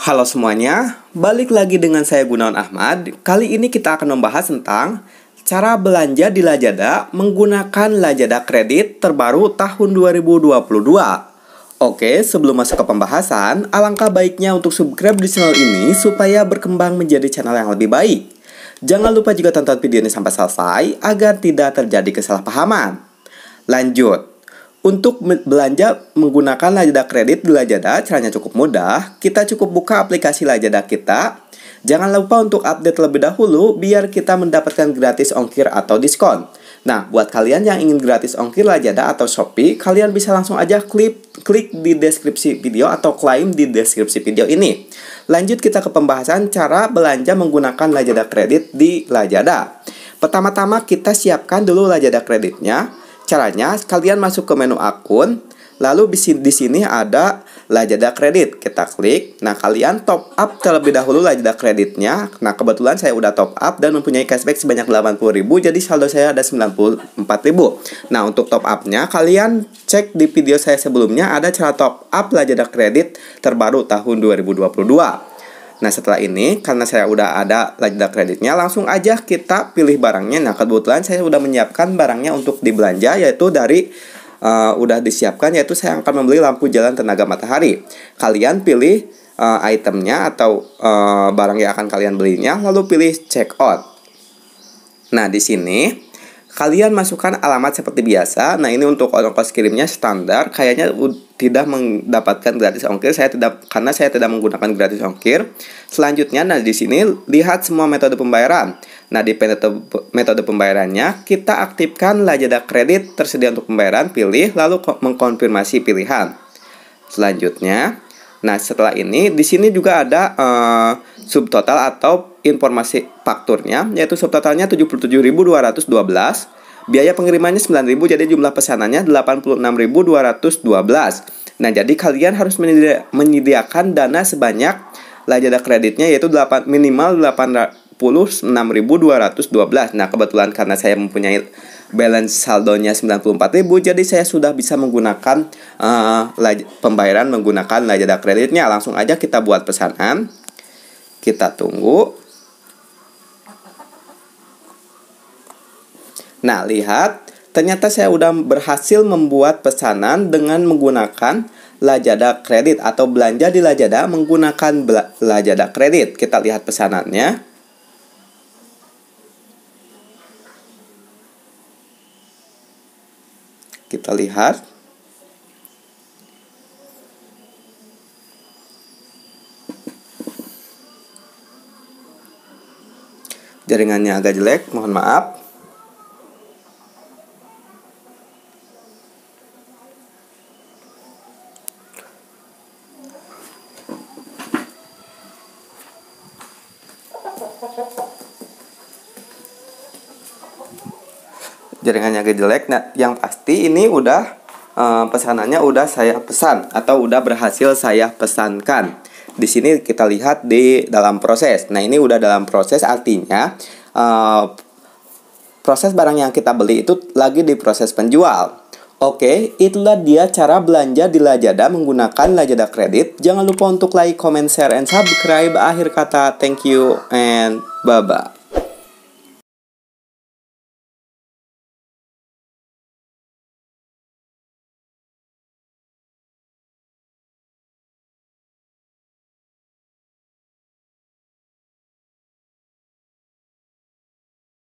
Halo semuanya, balik lagi dengan saya Gunawan Ahmad. Kali ini kita akan membahas tentang cara belanja di Lazada menggunakan Lazada kredit terbaru tahun 2022. Oke, sebelum masuk ke pembahasan, alangkah baiknya untuk subscribe di channel ini supaya berkembang menjadi channel yang lebih baik. Jangan lupa juga tonton video ini sampai selesai agar tidak terjadi kesalahpahaman. Lanjut. Untuk belanja menggunakan Lazada kredit di Lazada caranya cukup mudah. Kita cukup buka aplikasi Lazada kita. Jangan lupa untuk update lebih dahulu biar kita mendapatkan gratis ongkir atau diskon. Nah, buat kalian yang ingin gratis ongkir Lazada atau Shopee, kalian bisa langsung aja klik klik di deskripsi video atau klaim di deskripsi video ini. Lanjut kita ke pembahasan cara belanja menggunakan Lazada kredit di Lazada. Pertama-tama kita siapkan dulu Lazada kreditnya. Caranya kalian masuk ke menu akun, lalu di sini ada lajada kredit. Kita klik. Nah, kalian top up terlebih dahulu lajada kreditnya. Nah, kebetulan saya udah top up dan mempunyai cashback sebanyak 80.000, jadi saldo saya ada 94.000. Nah, untuk top up-nya kalian cek di video saya sebelumnya ada cara top up lajada kredit terbaru tahun 2022. Nah setelah ini karena saya udah ada lajda kreditnya langsung aja kita pilih barangnya. Nah kebetulan saya sudah menyiapkan barangnya untuk dibelanja yaitu dari uh, udah disiapkan yaitu saya akan membeli lampu jalan tenaga matahari. Kalian pilih uh, itemnya atau uh, barang yang akan kalian belinya lalu pilih check out. Nah di sini kalian masukkan alamat seperti biasa. Nah ini untuk ongkos kirimnya standar kayaknya tidak mendapatkan gratis ongkir saya tidak karena saya tidak menggunakan gratis ongkir. Selanjutnya nah di sini lihat semua metode pembayaran. Nah di metode, pembayarannya kita aktifkan lajada kredit tersedia untuk pembayaran pilih lalu mengkonfirmasi pilihan. Selanjutnya Nah, setelah ini di sini juga ada uh, subtotal atau informasi fakturnya yaitu subtotalnya 77.212 Biaya pengirimannya 9.000 jadi jumlah pesanannya 86.212. Nah, jadi kalian harus menyedi menyediakan dana sebanyak lajada kreditnya yaitu 8 minimal 86.212. Nah, kebetulan karena saya mempunyai balance saldonya 94.000 jadi saya sudah bisa menggunakan uh, pembayaran menggunakan lajada kreditnya. Langsung aja kita buat pesanan. Kita tunggu. Nah, lihat, ternyata saya sudah berhasil membuat pesanan dengan menggunakan Lazada kredit atau belanja di Lazada menggunakan Lazada lajada kredit. Kita lihat pesanannya. Kita lihat. Jaringannya agak jelek, mohon maaf. jaringannya agak jelek nah yang pasti ini udah e, pesanannya udah saya pesan atau udah berhasil saya pesankan di sini kita lihat di dalam proses nah ini udah dalam proses artinya e, proses barang yang kita beli itu lagi di proses penjual Oke, okay, itulah dia cara belanja di Lazada menggunakan Lazada Kredit. Jangan lupa untuk like, comment, share, and subscribe. Akhir kata, thank you and bye-bye.